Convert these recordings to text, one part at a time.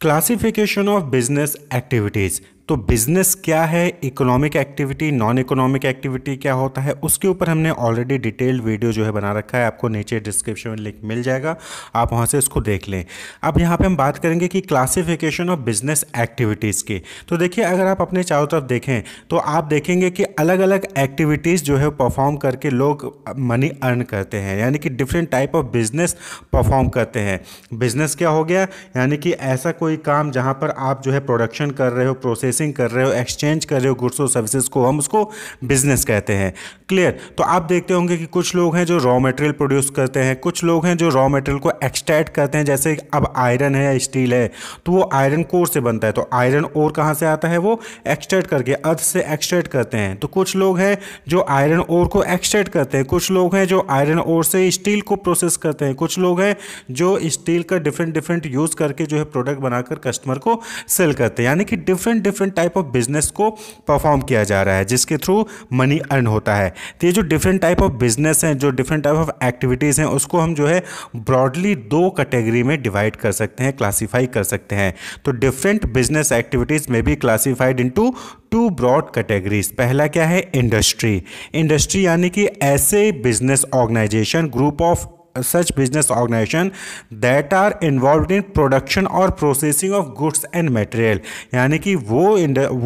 Classification of business activities. तो business क्या है economic activity non economic activity क्या होता है उसके ऊपर हमने ऑलरेडी डिटेल्ड वीडियो जो है बना रखा है आपको नीचे डिस्क्रिप्शन में लिंक मिल जाएगा आप वहाँ से इसको देख लें अब यहाँ पे हम बात करेंगे कि क्लासिफिकेशन ऑफ बिज़नेस एक्टिविटीज़ की तो देखिए अगर आप अपने चारों तरफ देखें तो आप देखेंगे कि अलग अलग एक्टिविटीज़ जो है परफॉर्म करके लोग मनी अर्न करते हैं यानी कि different type of business perform करते हैं बिज़नेस क्या हो गया यानी कि ऐसा कोई काम जहाँ पर आप जो है प्रोडक्शन कर रहे हो प्रोसेस परचेसिंग कर रहे हो एक्सचेंज कर रहे हो गुड्स और सर्विसेज को हम उसको बिजनेस कहते हैं क्लियर तो आप देखते होंगे कि कुछ लोग हैं जो रॉ मटेरियल प्रोड्यूस करते हैं कुछ लोग हैं जो रॉ मटेरियल को एक्सट्रैक्ट करते हैं जैसे अब आयरन है स्टील है तो वो आयरन कोर से बनता है तो आयरन और कहाँ से आता है वो एक्सट्रैक्ट करके अर्थ से एक्सट्रैक्ट करते हैं तो कुछ लोग हैं जो आयरन ओर को एक्सट्रैक्ट करते हैं कुछ लोग हैं जो आयरन ओर से स्टील को प्रोसेस करते हैं कुछ लोग हैं जो स्टील का डिफरेंट डिफरेंट यूज़ करके जो है प्रोडक्ट बनाकर कस्टमर को सेल करते हैं यानी कि different different different type of business को परफॉर्म किया जा रहा है जिसके थ्रू मनी अर्न होता है तो ये जो डिफरेंट टाइप ऑफ बिजनेस हैं जो डिफरेंट टाइप ऑफ एक्टिविटीज़ हैं उसको हम जो है ब्रॉडली दो कैटेगरी में डिवाइड कर सकते हैं क्लासीफाई कर सकते हैं तो डिफरेंट बिजनेस एक्टिविटीज़ में भी classified into two broad categories पहला क्या है इंडस्ट्री इंडस्ट्री यानी कि ऐसे business organization group of such business organization that are involved in production or processing of goods and material यानी कि वो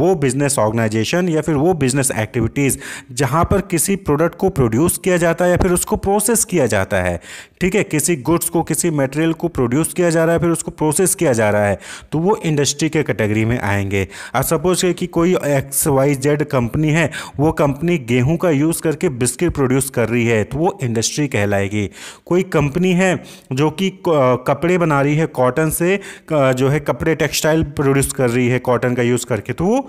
वो बिजनेस ऑर्गेनाइजेशन या फिर वो बिजनेस एक्टिविटीज़ जहाँ पर किसी प्रोडक्ट को प्रोड्यूस किया जाता है या फिर उसको प्रोसेस किया जाता है ठीक है किसी गुड्स को किसी मटेरियल को प्रोड्यूस किया जा रहा है फिर उसको प्रोसेस किया जा रहा है तो वो इंडस्ट्री के कैटेगरी में आएंगे अब सपोज कि कोई एक्स वाई जेड कंपनी है वो कंपनी गेहूं का यूज़ करके बिस्किट प्रोड्यूस कर रही है तो वो इंडस्ट्री कहलाएगी कोई कोई कंपनी है जो कि कपड़े बना रही है कॉटन से जो है कपड़े टेक्सटाइल प्रोड्यूस कर रही है कॉटन का यूज़ करके तो वो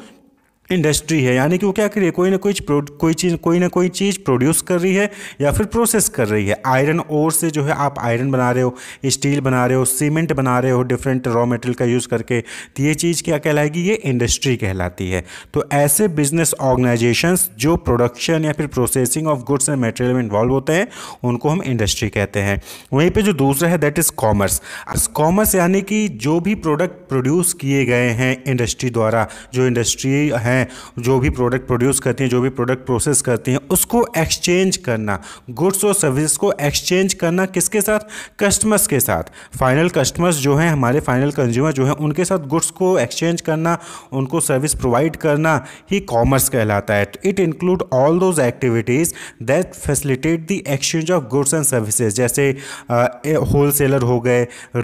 इंडस्ट्री है यानी कि वो क्या कर रही है कोई ना कोई कोई चीज़ कोई ना कोई चीज़ प्रोड्यूस कर रही है या फिर प्रोसेस कर रही है आयरन ओर से जो है आप आयरन बना रहे हो स्टील बना रहे हो सीमेंट बना रहे हो डिफरेंट रॉ मटेरियल का यूज़ करके तो ये चीज़ क्या कहलाएगी ये इंडस्ट्री कहलाती है तो ऐसे बिजनेस ऑर्गेनाइजेशंस जो प्रोडक्शन या फिर processing of goods and material में इन्वॉल्व होते हैं उनको हम इंडस्ट्री कहते हैं वहीं पर जो दूसरा है दैट इज़ कॉमर्स कॉमर्स यानी कि जो भी प्रोडक्ट प्रोड्यूस किए गए हैं इंडस्ट्री द्वारा जो इंडस्ट्री है हैं जो भी प्रोडक्ट प्रोड्यूस करती हैं जो भी प्रोडक्ट प्रोसेस करती हैं उसको एक्सचेंज करना गुड्स और सर्विस को एक्सचेंज करना किसके साथ कस्टमर्स के साथ फाइनल कस्टमर्स जो हैं हमारे फाइनल कंज्यूमर जो हैं उनके साथ गुड्स को एक्सचेंज करना उनको सर्विस प्रोवाइड करना ही कॉमर्स कहलाता है it include all those activities that facilitate the exchange of goods and services जैसे होल सेलर हो गए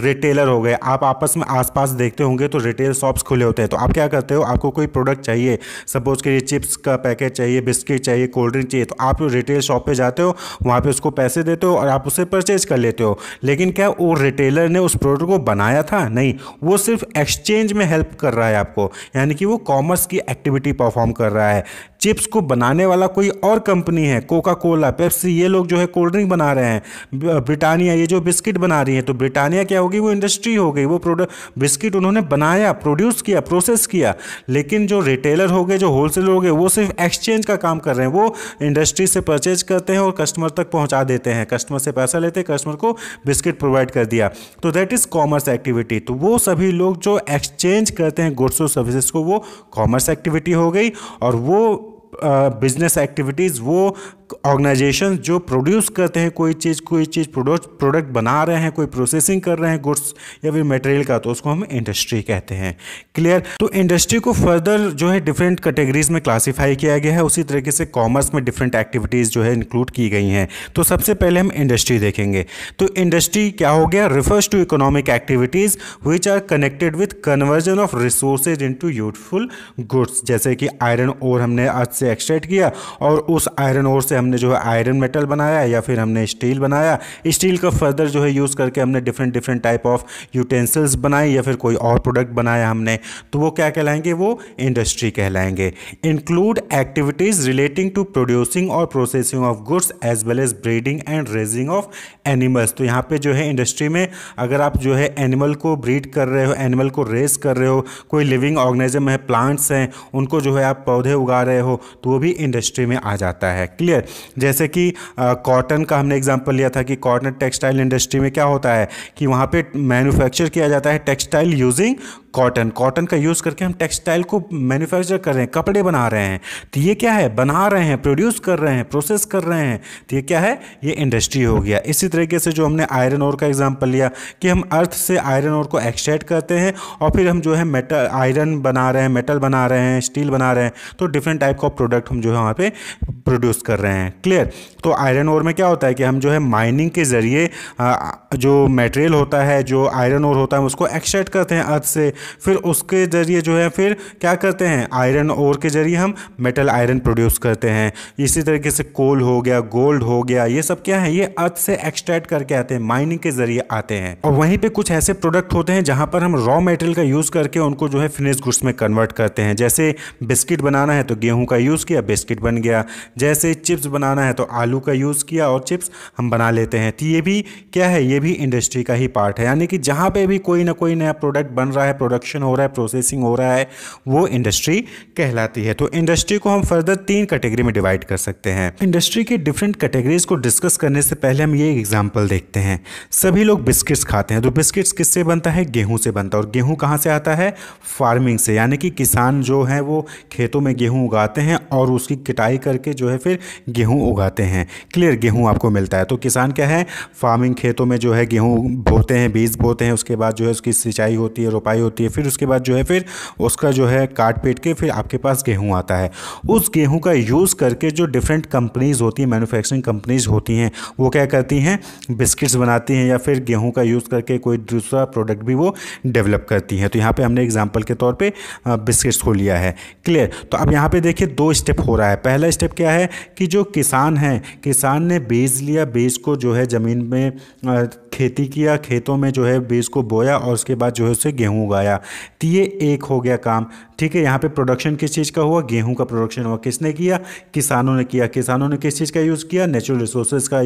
रिटेलर हो गए आप आपस में आसपास देखते होंगे तो रिटेल शॉप्स खुले होते हैं तो आप क्या करते हो आपको कोई प्रोडक्ट चाहिए सपोज़ के चिप्स का पैकेट चाहिए बिस्किट चाहिए कोल्ड ड्रिंक चाहिए तो आप रिटेल शॉप पर जाते हो वहाँ पर उसको पैसे देते हो और आप उसे परचेज कर लेते हो लेकिन क्या वो रिटेलर ने उस प्रोडक्ट को बनाया था नहीं वो सिर्फ एक्सचेंज में हेल्प कर रहा है आपको यानी कि वो कॉमर्स की एक्टिविटी परफॉर्म कर रहा है चिप्स को बनाने वाला कोई और कंपनी है कोका कोला पेप्सी ये लोग जो है कोल्ड ड्रिंक बना रहे हैं ब्रिटानिया ये जो बिस्किट बना रही है तो ब्रिटानिया क्या होगी वो इंडस्ट्री हो गई वो प्रोडक्ट बिस्किट उन्होंने बनाया प्रोड्यूस किया प्रोसेस किया लेकिन जो रिटेलर हो गए जो होलसेलर हो गए वो सिर्फ एक्सचेंज का काम कर रहे हैं वो इंडस्ट्री से परचेज करते हैं और कस्टमर तक पहुँचा देते हैं कस्टमर से पैसा लेते हैं कस्टमर को बिस्किट प्रोवाइड कर दिया तो दैट इज़ कॉमर्स एक्टिविटी तो वो सभी लोग जो एक्सचेंज करते हैं गुड्स और सर्विसेज को वो कॉमर्स एक्टिविटी हो गई और वो बिजनेस एक्टिविटीज़ वो ऑर्गेनाइजेशन जो प्रोड्यूस करते हैं कोई चीज़ कोई चीज़ प्रोडक्ट प्रोडक्ट बना रहे हैं कोई प्रोसेसिंग कर रहे हैं गुड्स या फिर मटेरियल का तो उसको हम इंडस्ट्री कहते हैं क्लियर तो इंडस्ट्री को फर्दर जो है डिफरेंट कैटेगरीज में क्लासीफाई किया गया है उसी तरीके से कॉमर्स में डिफरेंट एक्टिविटीज़ जो है इंक्लूड की गई हैं तो सबसे पहले हम इंडस्ट्री देखेंगे तो इंडस्ट्री क्या हो गया refers to economic activities which are connected with conversion of resources into goods जैसे कि आयरन और हमने आज से एक्सट्रैक्ट किया और उस आयरन ओर से हमने जो है आयरन मेटल बनाया या फिर हमने स्टील बनाया स्टील का फर्दर जो है यूज़ करके हमने different different type of utensils बनाए या फिर कोई और प्रोडक्ट बनाया हमने तो वो क्या कहलाएंगे वो इंडस्ट्री कहलाएंगे include activities relating to producing और processing of goods as well as breeding and raising of animals तो यहाँ पे जो है इंडस्ट्री में अगर आप जो है एनिमल को ब्रीड कर रहे हो एनिमल को रेस कर रहे हो कोई लिविंग ऑर्गेनिज्म है प्लांट्स हैं उनको जो है आप पौधे उगा रहे हो तो वो भी इंडस्ट्री में आ जाता है क्लियर जैसे कि कॉटन का हमने एग्जाम्पल लिया था कि कॉटन टेक्सटाइल इंडस्ट्री में क्या होता है कि वहाँ पर मैन्युफैक्चर किया जाता है टेक्सटाइल यूजिंग कॉटन कॉटन का यूज़ करके हम टेक्सटाइल को मैन्युफैक्चर कर रहे हैं कपड़े बना रहे हैं तो ये क्या है बना रहे हैं प्रोड्यूस कर रहे हैं प्रोसेस कर रहे हैं तो ये क्या है ये इंडस्ट्री हो गया इसी तरीके से जो हमने आयरन और का एग्जाम्पल लिया कि हम अर्थ से आयरन और को एक्सट्रैक्ट करते हैं और फिर हम जो है मेटल आयरन बना रहे हैं मेटल बना रहे हैं स्टील बना रहे हैं तो डिफरेंट टाइप का प्रोडक्ट हम जो है वहाँ पर प्रोड्यूस कर रहे हैं क्लियर तो आयरन और में क्या होता है कि हम जो है माइनिंग के ज़रिए जो मटेरियल होता है जो आयरन और होता है उसको एक्सट्रैक्ट करते हैं अर्थ से फिर उसके ज़रिए जो है फिर क्या करते हैं आयरन ओर के ज़रिए हम मेटल आयरन प्रोड्यूस करते हैं इसी तरीके से कोल हो गया गोल्ड हो गया ये सब क्या है ये अर्थ से एक्सट्रैक्ट करके आते हैं माइनिंग के ज़रिए आते हैं और वहीं पर कुछ ऐसे प्रोडक्ट होते हैं जहाँ पर हम रॉ मेटल का यूज़ करके उनको जो है फिनिश गुड्स में कन्वर्ट करते हैं जैसे बिस्किट बनाना है तो गेहूँ का यूज़ किया बिस्किट बन गया जैसे चिप्स बनाना है तो आलू का यूज़ किया और चिप्स हम बना लेते हैं तो ये भी क्या है ये भी इंडस्ट्री का ही पार्ट है यानी कि जहाँ पे भी कोई ना कोई नया प्रोडक्ट बन रहा है प्रोडक्शन हो रहा है प्रोसेसिंग हो रहा है वो इंडस्ट्री कहलाती है तो इंडस्ट्री को हम फर्दर तीन कैटेगरी में डिवाइड कर सकते हैं इंडस्ट्री की डिफरेंट कैटेगरीज को डिस्कस करने से पहले हम ये एग्जाम्पल देखते हैं सभी लोग बिस्किट्स खाते हैं तो बिस्किट्स किससे बनता है गेहूँ से बनता है और गेहूँ कहाँ से आता है फार्मिंग से यानी कि किसान जो है वो खेतों में गेहूँ उगाते हैं और उसकी कटाई करके जो है फिर गेहूँ उगाते हैं क्लियर गेहूँ आपको मिलता है तो किसान क्या है फार्मिंग खेतों में जो है गेहूँ बोते हैं बीज बोते हैं उसके बाद जो है उसकी सिंचाई होती है रोपाई होती है होती है फिर उसके बाद जो है फिर उसका जो है काट पीट के फिर आपके पास गेहूँ आता है उस गेहूँ का यूज़ करके जो डिफरेंट कंपनीज़ होती हैं मैनुफैक्चरिंग कंपनीज़ होती हैं वो क्या करती हैं बिस्किट्स बनाती हैं या फिर गेहूँ का यूज़ करके कोई दूसरा प्रोडक्ट भी वो डेवलप करती हैं तो यहाँ पर हमने एग्जाम्पल के तौर पर बिस्किट्स को लिया है क्लियर तो अब यहाँ पर देखिए दो स्टेप हो रहा है पहला स्टेप क्या है कि जो किसान हैं किसान ने बीज लिया बीज को जो है ज़मीन में खेती किया खेतों में जो है बीज को बोया और उसके बाद जो है उसे गेहूँ उगाया आया तो ये एक हो गया काम ठीक है यहाँ पे प्रोडक्शन किस चीज़ का हुआ गेहूं का प्रोडक्शन हुआ किसने किया किसानों ने किया किसानों ने किस चीज़ का यूज़ किया नेचुरल रिसोर्सेज का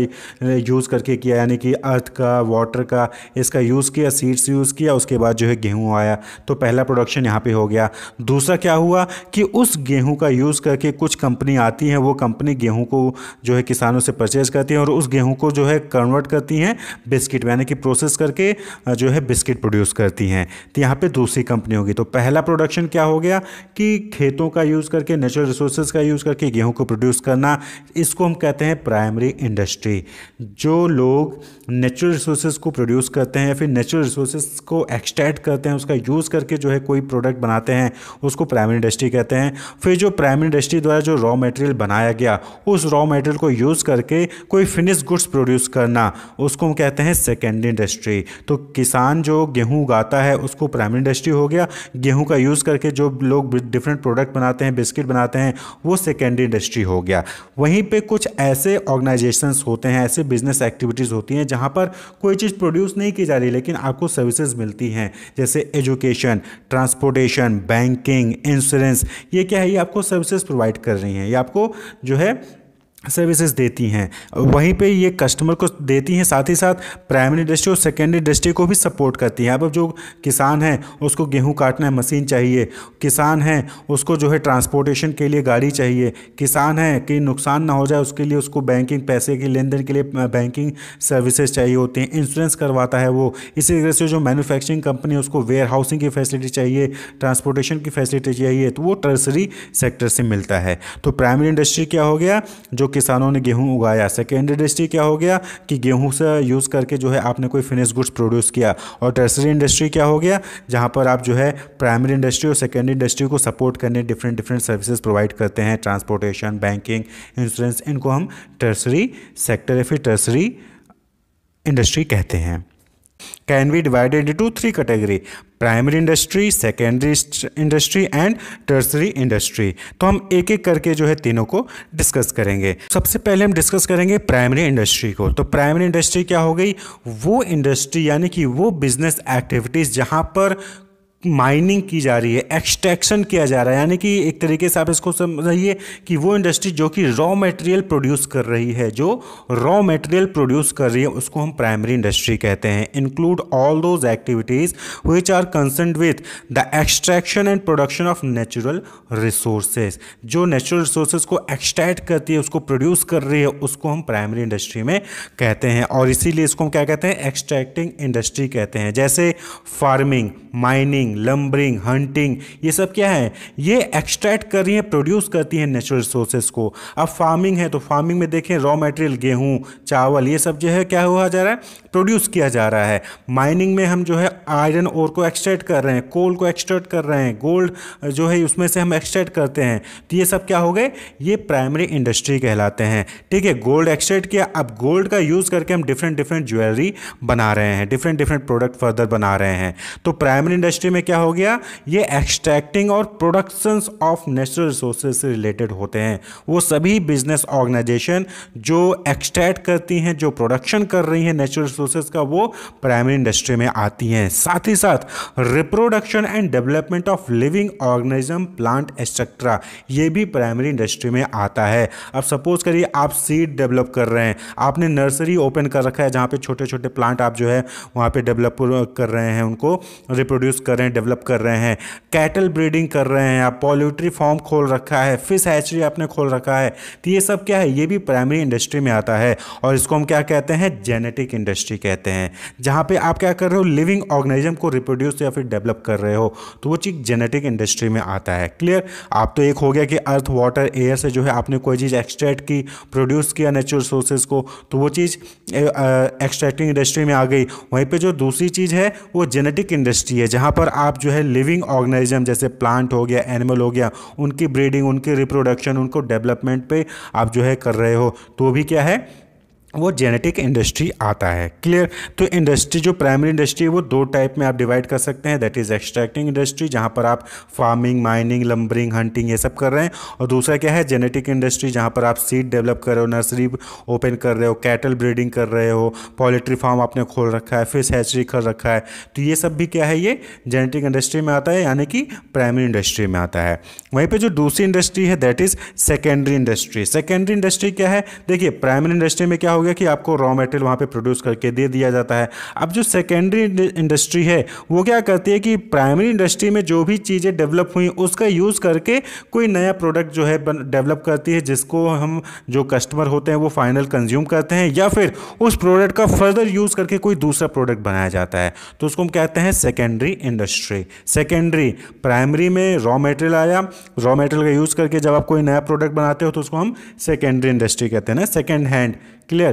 यूज़ करके किया यानी कि अर्थ का वाटर का इसका यूज़ किया सीड्स यूज़ किया उसके बाद जो है गेहूँ आया तो पहला प्रोडक्शन यहाँ पर हो गया दूसरा क्या हुआ कि उस गेहूँ का यूज़ करके कुछ कंपनी आती हैं वो कंपनी गेहूँ को जो है किसानों से परचेज करती हैं और उस गेहूँ को जो है कन्वर्ट करती हैं बिस्किट यानी कि प्रोसेस करके जो है बिस्किट प्रोड्यूस करती हैं तो यहाँ पर दूसरी कंपनी होगी तो पहला प्रोडक्शन क्या होगा गया कि खेतों का यूज़ करके नेचुरल रिसोर्सेज का यूज़ करके गेहूं को प्रोड्यूस करना इसको हम कहते हैं प्राइमरी इंडस्ट्री जो लोग नेचुरल रिसोर्सेज को प्रोड्यूस करते हैं या फिर नेचुरल रिसोर्सेज को एक्सट्रैक्ट करते हैं उसका यूज़ करके जो है कोई प्रोडक्ट बनाते हैं उसको प्राइमरी इंडस्ट्री कहते हैं फिर जो प्राइमरी इंडस्ट्री द्वारा जो रॉ मटेरियल बनाया गया उस रॉ मटेरियल को यूज़ करके कोई फिनिश गुड्स प्रोड्यूस करना उसको हम कहते हैं सेकेंडरी इंडस्ट्री तो किसान जो गेहूँ उगाता है उसको प्राइमरी इंडस्ट्री हो गया गेहूँ का यूज़ करके जो लोग डिफरेंट प्रोडक्ट बनाते हैं बिस्किट बनाते हैं वो सेकेंडरी इंडस्ट्री हो गया वहीं पर कुछ ऐसे ऑर्गेनाइजेशंस होते हैं ऐसे बिजनेस एक्टिविटीज़ होती हैं जहाँ पर कोई चीज़ प्रोड्यूस नहीं की जा रही लेकिन आपको सर्विसेज मिलती हैं जैसे एजुकेशन ट्रांसपोर्टेशन बैंकिंग इंश्योरेंस ये क्या है ये आपको सर्विसेज प्रोवाइड कर रही हैं ये आपको जो है सर्विसेज देती हैं वहीं पे ये कस्टमर को देती हैं साथ ही साथ प्राइमरी इंडस्ट्री और सेकेंडरी इंडस्ट्री को भी सपोर्ट करती हैं अब जो किसान है उसको गेहूं काटना है मशीन चाहिए किसान है उसको जो है ट्रांसपोर्टेशन के लिए गाड़ी चाहिए किसान है कि नुकसान ना हो जाए उसके लिए उसको बैंकिंग पैसे के लेन देन के लिए बैंकिंग सर्विसेज चाहिए होती हैं इंश्योरेंस करवाता है वो इसी तरह से जो मैनुफैक्चरिंग कंपनी है उसको वेयर हाउसिंग की फैसिलिटी चाहिए ट्रांसपोर्टेशन की फैसिलिटी चाहिए तो वो टर्सरी सेक्टर से मिलता है तो प्राइमरी इंडस्ट्री क्या हो गया जो किसानों ने गेहूँ उगाया सेकेंड इंडस्ट्री क्या हो गया कि गेहूं से यूज़ करके जो है आपने कोई फिनिश गुड्स प्रोड्यूस किया और टर्सरी इंडस्ट्री क्या हो गया जहाँ पर आप जो है प्राइमरी इंडस्ट्री और सेकेंडरी इंडस्ट्री को सपोर्ट करने डिफरेंट डिफरेंट सर्विसेज प्रोवाइड करते हैं ट्रांसपोर्टेशन बैंकिंग इंश्योरेंस इनको हम टर्सरी सेक्टर या फिर टर्सरी इंडस्ट्री कहते हैं can be divided into three category primary industry secondary industry and tertiary industry तो हम एक एक करके जो है तीनों को डिस्कस करेंगे सबसे पहले हम डिस्कस करेंगे प्राइमरी इंडस्ट्री को तो प्राइमरी इंडस्ट्री क्या हो गई वो इंडस्ट्री यानी कि वो बिजनेस एक्टिविटीज़ जहां पर माइनिंग की जा रही है एक्सट्रैक्शन किया जा रहा है यानी कि एक तरीके से आप इसको समझाइए कि वो इंडस्ट्री जो कि रॉ मटेरियल प्रोड्यूस कर रही है जो रॉ मटेरियल प्रोड्यूस कर रही है उसको हम प्राइमरी इंडस्ट्री कहते हैं include all those activities which are concern with the extraction and production of natural resources जो नेचुरल रिसोर्सेज को एक्सट्रैक्ट करती है उसको प्रोड्यूस कर रही है उसको हम प्राइमरी इंडस्ट्री में कहते हैं और इसीलिए इसको हम क्या कहते हैं एक्सट्रैक्टिंग इंडस्ट्री कहते हैं जैसे फार्मिंग माइनिंग लंबरिंग हंटिंग ये सब क्या है ये एक्सट्रैक्ट कर रही है प्रोड्यूस करती है नेचुरल रिसोर्सेज को अब फार्मिंग है तो फार्मिंग में देखें रॉ मटेरियल गेहूँ चावल ये सब जो है क्या हुआ जा रहा है प्रोड्यूस किया जा रहा है माइनिंग में हम जो है आयरन ओर को एक्सट्रैक्ट कर रहे हैं कोल को एक्सट्रैक्ट कर रहे हैं गोल्ड जो है उसमें से हम एक्सट्रैक्ट करते हैं तो ये सब क्या हो गए ये प्राइमरी इंडस्ट्री कहलाते हैं ठीक है गोल्ड एक्सट्रैक्ट किया अब गोल्ड का यूज़ करके हम डिफरेंट डिफरेंट ज्वेलरी बना रहे हैं डिफरेंट डिफरेंट प्रोडक्ट फर्दर बना रहे हैं तो प्राइमरी इंडस्ट्री में क्या हो गया ये एक्सट्रैक्टिंग और प्रोडक्शन ऑफ नेचुरल रिसोर्सेज से रिलेटेड होते हैं वो सभी बिजनेस ऑर्गेनाइजेशन जो एक्सट्रैक्ट करती हैं जो प्रोडक्शन कर रही हैं नेचुरल रिसोर्सेज का वो प्राइमरी इंडस्ट्री में आती हैं साथ ही साथ reproduction and development of living organism plant etcetera ये भी प्राइमरी इंडस्ट्री में आता है अब सपोज करिए आप सीड डेवलप कर रहे हैं आपने नर्सरी ओपन कर रखा है जहाँ पे छोटे छोटे प्लांट आप जो है वहाँ पे डेवलप कर रहे हैं उनको रिप्रोड्यूस कर रहे हैं डेवलप कर रहे हैं कैटल ब्रीडिंग कर रहे हैं आप पोल्यूट्री फॉर्म खोल रखा है फिश हैचरी आपने खोल रखा है तो ये सब क्या है ये भी प्राइमरी इंडस्ट्री में आता है और इसको हम क्या कहते हैं जेनेटिक इंडस्ट्री हिस्ट्री कहते हैं जहाँ पे आप क्या कर रहे हो लिविंग ऑर्गेनिज्म को रिप्रोड्यूस या फिर डेवलप कर रहे हो तो वो चीज़ जेनेटिक इंडस्ट्री में आता है क्लियर आप तो एक हो गया कि अर्थ वाटर एयर से जो है आपने कोई चीज़ एक्सट्रैक्ट की प्रोड्यूस किया नेचुरल सोर्सेज को तो वो चीज़ एक्सट्रैक्टिंग इंडस्ट्री में आ गई वहीं पर जो दूसरी चीज़ है वो जेनेटिक इंडस्ट्री है जहाँ पर आप जो है लिविंग ऑर्गेनिज्म जैसे प्लांट हो गया एनिमल हो गया उनकी ब्रीडिंग उनकी रिप्रोडक्शन उनको डेवलपमेंट पे आप जो है कर रहे हो तो भी क्या है वो जेनेटिक इंडस्ट्री आता है क्लियर तो इंडस्ट्री जो प्राइमरी इंडस्ट्री है वो दो टाइप में आप डिवाइड कर सकते हैं दैट इज़ एक्सट्रैक्टिंग इंडस्ट्री जहाँ पर आप फार्मिंग माइनिंग लम्बरिंग हंटिंग ये सब कर रहे हैं और दूसरा क्या है जेनेटिक इंडस्ट्री जहाँ पर आप सीड डेवलप कर रहे हो नर्सरी ओपन कर रहे हो कैटल ब्रीडिंग कर रहे हो पोल्ट्री फार्म आपने खोल रखा है फिश हैचरी खोल रखा है तो ये सब भी क्या है ये जेनेटिक इंडस्ट्री में आता है यानी कि प्राइमरी इंडस्ट्री में आता है वहीं पर जो दूसरी इंडस्ट्री है that is secondary industry secondary industry क्या है देखिए प्राइमरी इंडस्ट्री में क्या गया कि आपको रॉ मटेरियल वहाँ पर प्रोड्यूस करके दे दिया जाता है अब जो सेकेंडरी इंडस्ट्री है वो क्या करती है कि प्राइमरी इंडस्ट्री में जो भी चीज़ें डेवलप हुई उसका यूज़ करके कोई नया प्रोडक्ट जो है डेवलप करती है जिसको हम जो कस्टमर होते हैं वो फाइनल कंज्यूम करते हैं या फिर उस प्रोडक्ट का फर्दर यूज़ करके कोई दूसरा प्रोडक्ट बनाया जाता है तो उसको हम कहते हैं सेकेंडरी इंडस्ट्री सेकेंडरी प्राइमरी में रॉ मटेरियल आया रॉ मटेरियल का यूज़ करके जब आप कोई नया प्रोडक्ट बनाते हो तो उसको हम सेकेंडरी इंडस्ट्री कहते हैं ना सेकेंड हैंड क्लियर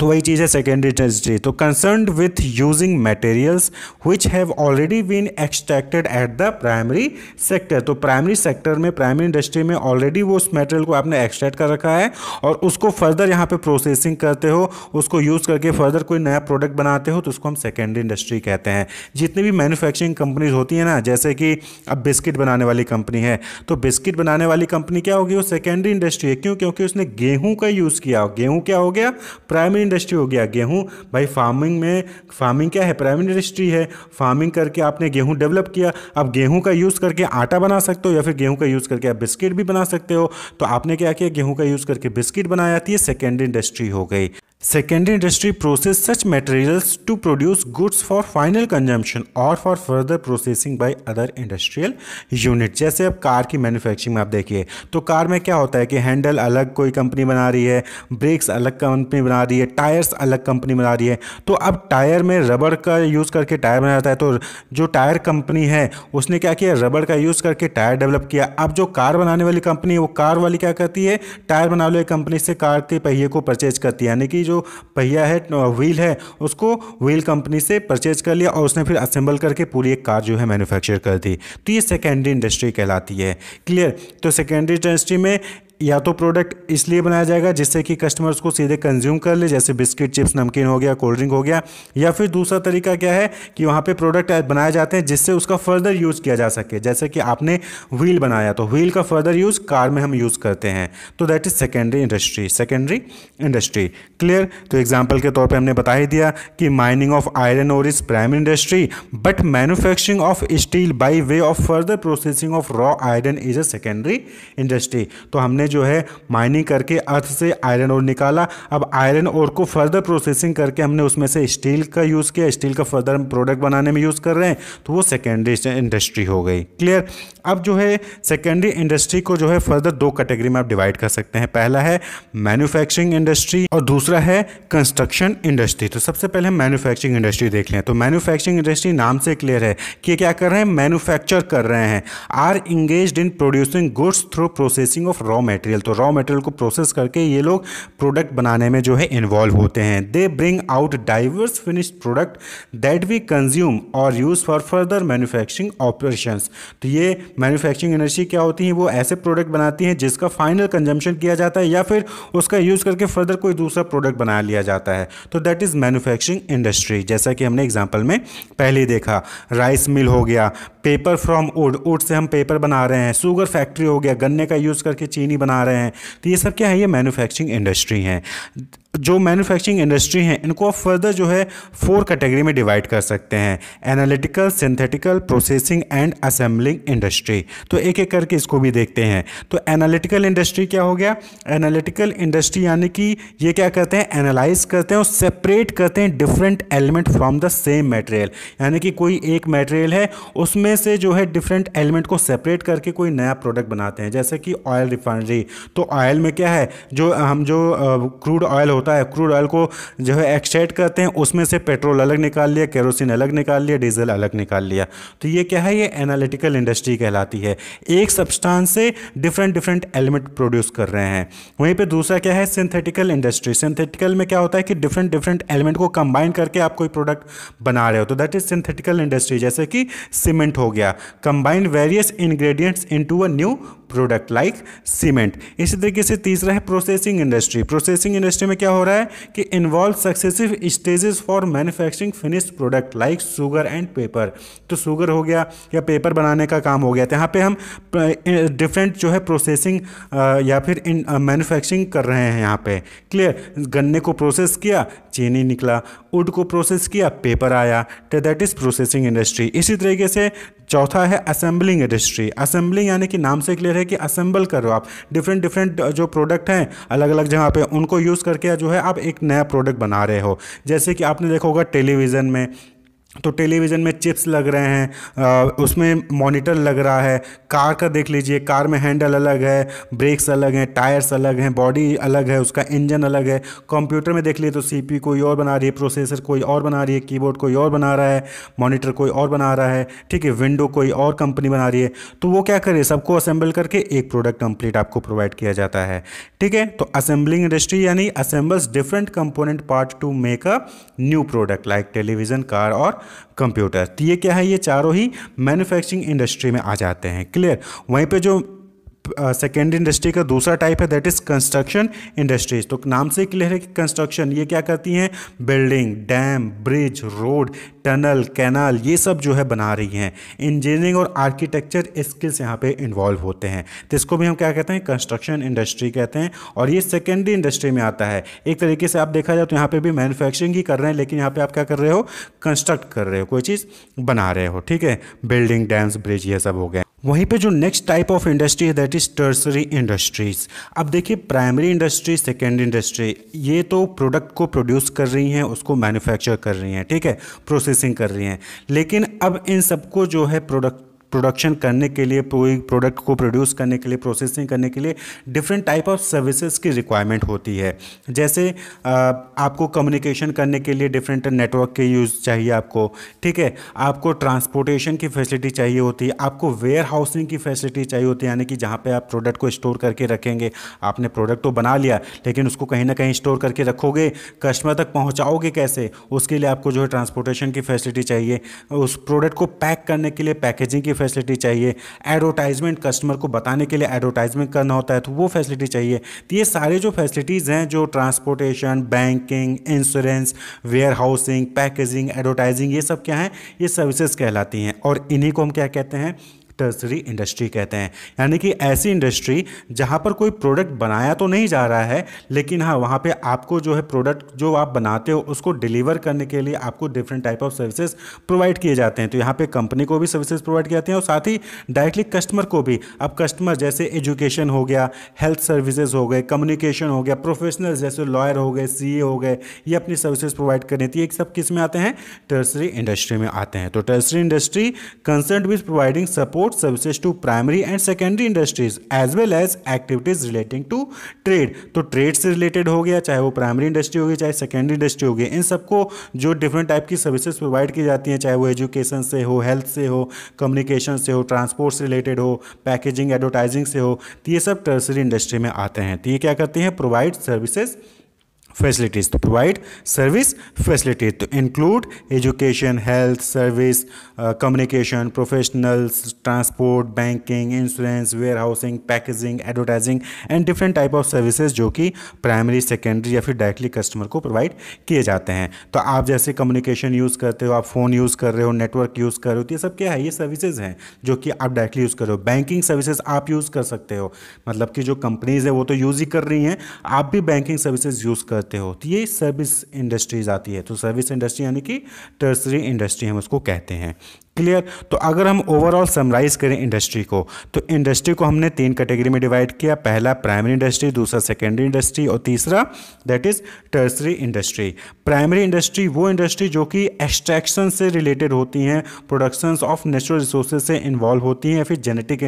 तो वही चीज़ है सेकेंडरी इंडस्ट्री तो concern with using materials which have already been extracted at the primary sector तो प्राइमरी सेक्टर में प्राइमरी इंडस्ट्री में ऑलरेडी वो उस मेटेरियल को आपने एक्सट्रैक्ट कर रखा है और उसको फर्दर यहाँ पे प्रोसेसिंग करते हो उसको यूज़ करके फर्दर कोई नया प्रोडक्ट बनाते हो तो उसको हम सेकेंडरी इंडस्ट्री कहते हैं जितनी भी मैन्युफैक्चरिंग कंपनीज होती हैं ना जैसे कि अब बिस्किट बनाने वाली कंपनी है तो बिस्किट बनाने वाली कंपनी क्या होगी वो सेकेंडरी इंडस्ट्री है क्यों क्योंकि उसने गेहूँ का यूज़ किया गेहूँ क्या हो गया प्राइमरी इंडस्ट्री हो गया गेहूँ भाई फार्मिंग में फार्मिंग क्या है प्राइमरी इंडस्ट्री है फार्मिंग करके आपने गेहूँ डेवलप किया अब गेहूँ का यूज़ करके आटा बना सकते हो या फिर गेहूँ का यूज़ करके आप बिस्किट भी बना सकते हो तो आपने क्या किया गेहूँ का यूज़ करके बिस्किट बनाया थी सेकेंडरी इंडस्ट्री हो गई secondary industry process such materials to produce goods for final consumption और for further processing by other industrial unit जैसे अब कार की मैन्युफैक्चरिंग में आप देखिए तो कार में क्या होता है कि हैंडल अलग कोई कंपनी बना रही है ब्रेक्स अलग कंपनी बना रही है टायर्स अलग कंपनी बना रही है तो अब टायर में रबड़ का यूज़ करके टायर बनाया जाता है तो जो टायर कंपनी है उसने क्या किया रबड़ का यूज़ करके टायर डेवलप किया अब जो कार बनाने वाली कंपनी है वो कार वाली क्या करती है टायर बनाने वाली कंपनी से कार के पहिए को परचेज करती है यानी कि जो पहिया है व्हील है उसको व्हील कंपनी से परचेज कर लिया और उसने फिर असेंबल करके पूरी एक कार जो है मैन्युफैक्चर कर दी तो ये सेकेंडरी इंडस्ट्री कहलाती है क्लियर तो सेकेंडरी इंडस्ट्री में या तो प्रोडक्ट इसलिए बनाया जाएगा जिससे कि कस्टमर्स को सीधे कंज्यूम कर ले जैसे बिस्किट चिप्स नमकीन हो गया कोल्ड ड्रिंक हो गया या फिर दूसरा तरीका क्या है कि वहाँ पे प्रोडक्ट बनाए जाते हैं जिससे उसका फर्दर यूज़ किया जा सके जैसे कि आपने व्हील बनाया तो व्हील का फर्दर यूज़ कार में हम यूज़ करते हैं तो that is secondary industry secondary industry clear तो एग्जाम्पल के तौर पर हमने बता ही दिया कि mining of iron ore is prime industry but manufacturing of steel by way of further processing of raw iron is a secondary industry तो हमने जो है माइनिंग करके अर्थ से आयरन और निकाला अब आयरन और को फर्दर प्रोसेसिंग करके हमने उसमें से स्टील का यूज़ किया स्टील का फर्दर प्रोडक्ट बनाने में यूज़ कर रहे हैं तो वो सेकेंडरी इंडस्ट्री हो गई क्लियर अब जो है सेकेंडरी इंडस्ट्री को जो है फर्दर दो कैटेगरी में आप डिवाइड कर सकते हैं पहला है मैन्युफैक्चरिंग इंडस्ट्री और दूसरा है कंस्ट्रक्शन इंडस्ट्री तो सबसे पहले हम मैन्युफैक्चरिंग इंडस्ट्री देख लें तो मैन्युफैक्चरिंग इंडस्ट्री नाम से क्लियर है कि क्या कर रहे हैं मैन्युफैक्चर कर रहे हैं are engage in producing goods through processing of raw material तो रॉ मटेरियल को प्रोसेस करके ये लोग प्रोडक्ट बनाने में जो है इन्वॉल्व होते हैं they bring out diverse finish product that we consume और use for further manufacturing operation तो ये मैन्युफैक्चरिंग एनर्जी क्या होती है वो ऐसे प्रोडक्ट बनाती हैं जिसका फाइनल कंजम्पशन किया जाता है या फिर उसका यूज़ करके फर्दर कोई दूसरा प्रोडक्ट बना लिया जाता है तो दैट इज़ मैन्युफैक्चरिंग इंडस्ट्री जैसा कि हमने एग्जाम्पल में पहले देखा राइस मिल हो गया paper from would would say हम पेपर बना रहे हैं शुगर फैक्ट्री हो गया गन्ने का यूज़ करके चीनी बना रहे हैं तो ये सब क्या है ये मैन्युफैक्चरिंग इंडस्ट्री है जो मैन्युफैक्चरिंग इंडस्ट्री हैं इनको आप फर्दर जो है फोर कैटेगरी में डिवाइड कर सकते हैं analytical synthetical processing and assembling industry तो एक एक करके इसको भी देखते हैं तो एनालिटिकल इंडस्ट्री क्या हो गया एनालिटिकल इंडस्ट्री यानी कि ये क्या करते हैं एनालाइज करते हैं और सेपरेट करते हैं different element from the same material यानी कि कोई एक मेटेरियल है उसमें से जो है डिफरेंट एलिमेंट को सेपरेट करके कोई नया प्रोडक्ट बनाते हैं जैसे कि ऑयल रिफाइनरी तो ऑयल में क्या है जो हम जो क्रूड ऑयल होता है क्रूड ऑयल को जो है एक्सट्रैक्ट करते हैं उसमें से पेट्रोल अलग निकाल लिया केरोसिन अलग निकाल लिया डीजल अलग निकाल लिया तो ये क्या है ये एनालिटिकल इंडस्ट्री कहलाती है एक सब्सटेंस से डिफरेंट डिफरेंट एलिमेंट प्रोड्यूस कर रहे हैं वहीं पर दूसरा क्या है सिंथेटिकल इंडस्ट्री सिंथेटिकल में क्या होता है कि डिफरेंट डिफरेंट एलिमेंट को कंबाइन करके आप कोई प्रोडक्ट बना रहे हो तो दैट इज सिंथेटिकल इंडस्ट्री जैसे कि सीमेंट हो गया combined various ingredients into a new product like cement इसी तरीके से तीसरा है प्रोसेसिंग इंडस्ट्री प्रोसेसिंग इंडस्ट्री में क्या क्या हो रहा है कि involve successive stages for manufacturing finished product like sugar and paper तो शुगर हो गया या पेपर बनाने का काम हो गया तो यहाँ पे हम डिफरेंट जो है प्रोसेसिंग या फिर इन मैन्युफैक्चरिंग कर रहे हैं यहाँ पे क्लियर गन्ने को प्रोसेस किया चीनी निकला वुड को प्रोसेस किया पेपर आया तो दैट इज़ प्रोसेसिंग इंडस्ट्री इसी तरीके से चौथा है असेंबलिंग इंडस्ट्री असेंबलिंग यानी कि नाम से क्लियर है कि असेंबल करो आप डिफरेंट डिफरेंट जो प्रोडक्ट हैं अलग अलग जगह पे उनको यूज़ करके जो है आप एक नया प्रोडक्ट बना रहे हो जैसे कि आपने देखा होगा टेलीविज़न में तो टेलीविज़न में चिप्स लग रहे हैं आ, उसमें मॉनिटर लग रहा है कार का देख लीजिए कार में हैंडल अलग है ब्रेक्स अलग हैं टायर्स अलग हैं बॉडी अलग है उसका इंजन अलग है कंप्यूटर में देख लिए तो सीपी कोई और बना रही है प्रोसेसर कोई और बना रही है कीबोर्ड कोई और बना रहा है मॉनिटर कोई और बना रहा है ठीक है विंडो कोई और कंपनी बना रही है तो वो क्या करे सबको असेंबल करके एक प्रोडक्ट कंप्लीट आपको प्रोवाइड किया जाता है ठीक है तो असेंबलिंग इंडस्ट्री यानी assembles different component part to make a new product like television car और कंप्यूटर तो ये क्या है ये चारों ही मैन्युफैक्चरिंग इंडस्ट्री में आ जाते हैं क्लियर वहीं पे जो सेकेंड uh, इंडस्ट्री का दूसरा टाइप है दैट इज कंस्ट्रक्शन इंडस्ट्रीज तो नाम से क्लियर है कि कंस्ट्रक्शन ये क्या करती हैं building dam bridge road tunnel canal ये सब जो है बना रही हैं इंजीनियरिंग और आर्किटेक्चर स्किल्स यहाँ पे इन्वॉल्व होते हैं तो इसको भी हम क्या कहते हैं कंस्ट्रक्शन इंडस्ट्री कहते हैं और ये सेकेंडरी इंडस्ट्री में आता है एक तरीके से आप देखा जाए तो यहाँ पे भी मैन्युफैक्चरिंग ही कर रहे हैं लेकिन यहाँ पे आप क्या कर रहे हो कंस्ट्रक्ट कर रहे हो कोई चीज़ बना रहे हो ठीक है बिल्डिंग डैम्स ब्रिज ये सब हो गए वहीं पे जो नेक्स्ट टाइप ऑफ इंडस्ट्री है दैट इज़ टर्सरी इंडस्ट्रीज़ अब देखिए प्राइमरी इंडस्ट्री सेकेंडरी इंडस्ट्री ये तो प्रोडक्ट को प्रोड्यूस कर रही हैं उसको मैन्युफैक्चर कर रही हैं ठीक है प्रोसेसिंग कर रही हैं लेकिन अब इन सबको जो है प्रोडक्ट प्रोडक्शन करने के लिए पूरी प्रोडक्ट को प्रोड्यूस करने के लिए प्रोसेसिंग करने के लिए डिफरेंट टाइप ऑफ सर्विसेज की रिक्वायरमेंट होती है जैसे आपको कम्युनिकेशन करने के लिए डिफरेंट नेटवर्क के यूज़ चाहिए आपको ठीक है आपको ट्रांसपोर्टेशन की फैसिलिटी चाहिए होती है आपको वेयर हाउसिंग की फैसिलिटी चाहिए होती है यानी कि जहाँ पर आप प्रोडक्ट को स्टोर करके रखेंगे आपने प्रोडक्ट तो बना लिया लेकिन उसको कहीं ना कहीं स्टोर करके रखोगे कस्टमर तक पहुँचाओगे कैसे उसके लिए आपको जो है ट्रांसपोर्टेशन की फैसिलिटी चाहिए उस प्रोडक्ट को पैक करने के लिए पैकेजिंग की फैसिलिटी चाहिए एडवर्टाइजमेंट कस्टमर को बताने के लिए एडवर्टाइजमेंट करना होता है तो वो फैसिलिटी चाहिए तो ये सारे जो फैसिलिटीज़ हैं जो transportation banking insurance warehousing packaging advertising ये सब क्या है ये सर्विसेज कहलाती हैं और इन्हीं को हम क्या कहते हैं टर्सरी इंडस्ट्री कहते हैं यानी कि ऐसी इंडस्ट्री जहाँ पर कोई प्रोडक्ट बनाया तो नहीं जा रहा है लेकिन हाँ वहाँ पे आपको जो है प्रोडक्ट जो आप बनाते हो उसको डिलीवर करने के लिए आपको different type of services provide किए जाते हैं तो यहाँ पे कंपनी को भी सर्विसेज प्रोवाइड किए जाते हैं और साथ ही डायरेक्टली कस्टमर को भी अब कस्टमर जैसे एजुकेशन हो गया हेल्थ सर्विसेज हो गए कम्युनिकेशन हो गया प्रोफेशनल जैसे लॉयर हो गए सी e हो गए ये अपनी सर्विसेज प्रोवाइड करनी थी एक सब किस में आते हैं टर्सरी इंडस्ट्री में आते हैं तो tertiary industry concern with providing support export services to primary and secondary industries as well as activities relating to trade तो trade से related हो गया चाहे वो primary industry होगी चाहे secondary industry होगी इन सबको जो different type की services provide की जाती हैं चाहे वो education से हो health से हो communication से हो transport से related हो packaging advertising से हो तो ये सब tertiary industry में आते हैं तो ये क्या करते हैं provide services facilities to provide service facilities to include education health service communication professionals transport banking insurance warehousing packaging advertising and different type of services जो कि प्राइमरी सेकेंडरी या फिर डायरेक्टली कस्टमर को प्रोवाइड किए जाते हैं तो आप जैसे कम्युनिकेशन यूज़ करते हो आप फ़ोन यूज़ कर रहे हो नेटवर्क यूज़ कर रहे हो तो ये सब क्या है ये सर्विसेज हैं जो कि आप डायरेक्टली यूज़ कर रहे हो बैंकिंग सर्विसेज आप यूज़ कर सकते हो मतलब कि जो कंपनीज़ है वो तो यूज़ ही कर रही हैं आप भी बैंकिंग सर्विसेज यूज़ कर करते हो तो ये सर्विस इंडस्ट्रीज आती है तो सर्विस इंडस्ट्री यानी कि टर्सरी इंडस्ट्री हम उसको कहते हैं क्लियर तो अगर हम ओवरऑल समराइज करें इंडस्ट्री को तो इंडस्ट्री को हमने तीन कैटेगरी में डिवाइड किया पहला प्राइमरी इंडस्ट्री दूसरा सेकेंडरी इंडस्ट्री और तीसरा that is tertiary industry primary industry वो इंडस्ट्री जो कि एक्सट्रैक्शन से रिलेटेड होती हैं प्रोडक्शंस ऑफ नेचुरल रिसोर्सेज से इन्वॉल्व होती हैं या फिर जेनेटिक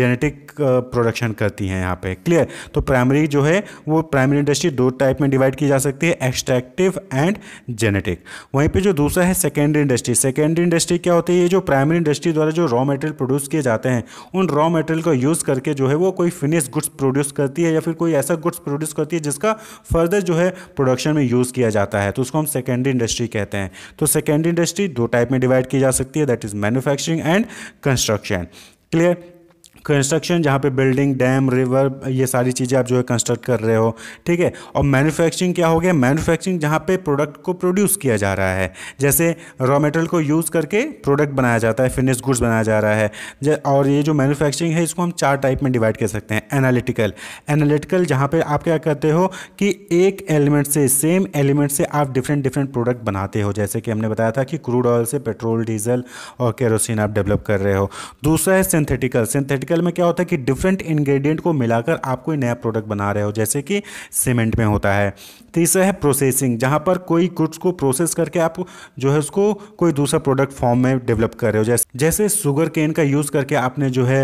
जेनेटिक प्रोडक्शन करती हैं यहाँ पे क्लियर तो प्राइमरी जो है वो प्राइमरी इंडस्ट्री दो टाइप में डिवाइड की जा सकती है एक्सट्रैक्टिव एंड जेनेटिक वहीं पर जो दूसरा है सेकेंडरी इंडस्ट्री सेकेंडरी इंडस्ट्री क्या होती है जो प्राइमरी इंडस्ट्री द्वारा जो रॉ मटेरियल प्रोड्यूस किए जाते हैं उन रॉ मटेरियल का यूज़ करके जो है वो कोई फिनिश गुड्स प्रोड्यूस करती है या फिर कोई ऐसा गुड्स प्रोड्यूस करती है जिसका फर्दर जो है प्रोडक्शन में यूज़ किया जाता है तो उसको हम सेकेंडरी इंडस्ट्री कहते हैं तो सेकेंडरी इंडस्ट्री दो टाइप में डिवाइड की जा सकती है that is manufacturing and construction clear construction जहाँ पे बिल्डिंग डैम रिवर ये सारी चीज़ें आप जो है कंस्ट्रक्ट कर रहे हो ठीक है और मैन्युफैक्चरिंग क्या हो गया मैन्युफैक्चरिंग जहाँ पे प्रोडक्ट को प्रोड्यूस किया जा रहा है जैसे रॉ मेटेरियल को यूज़ करके प्रोडक्ट बनाया जाता है फिनिश गुड्स बनाया जा रहा है और ये जो मैनुफैक्चरिंग है इसको हम चार टाइप में डिवाइड कर सकते हैं एनालिटिकल एनालिटिकल जहाँ पर आप क्या करते हो कि एक एलिमेंट से सेम एलिमेंट से आप डिफरेंट डिफरेंट प्रोडक्ट बनाते हो जैसे कि हमने बताया था कि क्रूड ऑयल से पेट्रोल डीजल और केरोसिन आप डेवलप कर रहे हो दूसरा है सिंथेटिकल सिंथेटिकल केमिकल में क्या होता है कि डिफरेंट इंग्रेडिएंट को मिलाकर आप कोई नया प्रोडक्ट बना रहे हो जैसे कि सीमेंट में होता है तीसरा तो है प्रोसेसिंग जहाँ पर कोई गुड्स को प्रोसेस करके आप जो है उसको कोई दूसरा प्रोडक्ट फॉर्म में डेवलप कर रहे हो जैसे जैसे शुगर केन का यूज़ करके आपने जो है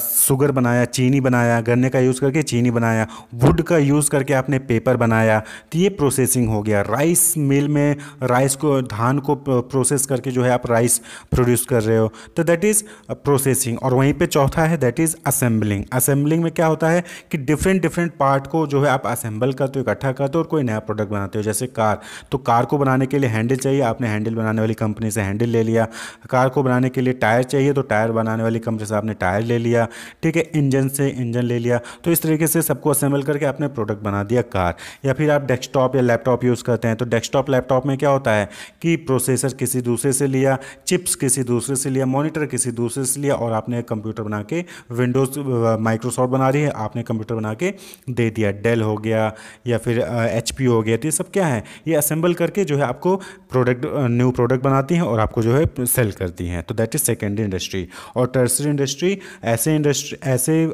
शुगर बनाया चीनी बनाया गन्ने का यूज़ करके चीनी बनाया वुड का यूज़ करके आपने पेपर बनाया तो ये प्रोसेसिंग हो गया राइस मिल में राइस को धान को प्रोसेस करके जो है आप राइस प्रोड्यूस कर रहे हो तो दैट इज़ प्रोसेसिंग और वहीं पे चौथा है दैट इज़ असेंबलिंग असेंबलिंग में क्या होता है कि डिफरेंट डिफरेंट पार्ट को जो है आप असेंबल करते हो इकट्ठा करते हो और कोई नया प्रोडक्ट बनाते हो जैसे कार तो कार को बनाने के लिए हैंडल चाहिए आपने हैंडल बनाने वाली कंपनी से हैंडल ले लिया कार को बनाने के लिए टायर चाहिए तो टायर बनाने वाली कंपनी से आपने टायर ले लिया ठीक है इंजन से इंजन ले लिया तो इस तरीके से सबको असेंबल करके आपने प्रोडक्ट बना दिया कार या फिर आप डेस्कटॉप या लैपटॉप यूज़ करते हैं तो डेस्कटॉप लैपटॉप में क्या होता है कि प्रोसेसर किसी दूसरे से लिया चिप्स किसी दूसरे से लिया मॉनिटर किसी दूसरे से लिया और आपने कंप्यूटर बना के विंडोज़ माइक्रोसॉफ्ट बना रही है आपने कंप्यूटर बना के दे दिया डेल हो गया या फिर एच uh, हो गया तो ये सब क्या है ये असेंबल करके जो है आपको प्रोडक्ट न्यू प्रोडक्ट बनाती हैं और आपको जो है सेल करती हैं तो दैट इज़ सेकेंडरी इंडस्ट्री और टर्सरी इंडस्ट्री ऐसे इंडस्ट्री ऐसे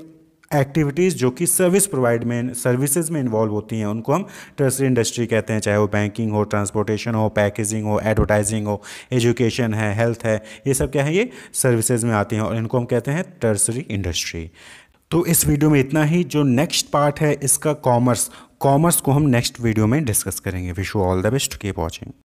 एक्टिविटीज़ जो कि सर्विस प्रोवाइड में सर्विसेज में इन्वॉल्व होती हैं उनको हम टर्सरी इंडस्ट्री कहते हैं चाहे वो बैंकिंग हो ट्रांसपोर्टेशन हो पैकेजिंग हो एडवर्टाइजिंग हो एजुकेशन है हेल्थ है ये सब क्या है ये सर्विसेज में आती हैं और इनको हम कहते हैं टर्सरी इंडस्ट्री तो इस वीडियो में इतना ही जो नेक्स्ट पार्ट है इसका कॉमर्स कॉमर्स को हम नेक्स्ट वीडियो में डिस्कस करेंगे wish you all the best keep watching